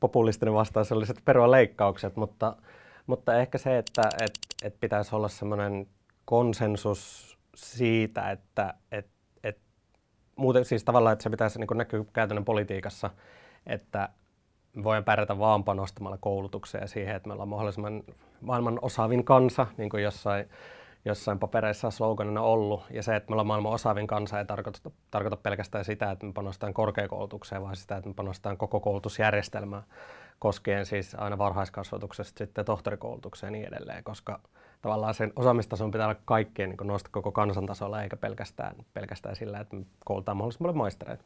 populistinen vastaus olisi, että perua leikkaukset, mutta, mutta ehkä se, että että että pitäisi olla semmoinen konsensus siitä, että että muuten siis tavallaan, että se pitäisi niin näkyä käytännön politiikassa, että voidaan pärjätä vaan panostamalla koulutukseen ja siihen, että me ollaan mahdollisimman maailman osaavin kansa, niin kuin jossain jossain papereissa sloganina ollut. Ja se, että me ollaan maailman osaavin kansa, ei tarkoita, tarkoita pelkästään sitä, että me panostetaan korkeakoulutukseen, vaan sitä, että me panostetaan koko koulutusjärjestelmää koskien siis aina varhaiskasvatuksesta sitten tohtorikoulutukseen ja niin edelleen, koska tavallaan sen osaamistason pitää olla kaikkien niin nosta koko kansantasolla eikä pelkästään, pelkästään sillä, että me koulutaan mahdollisimman maistereita.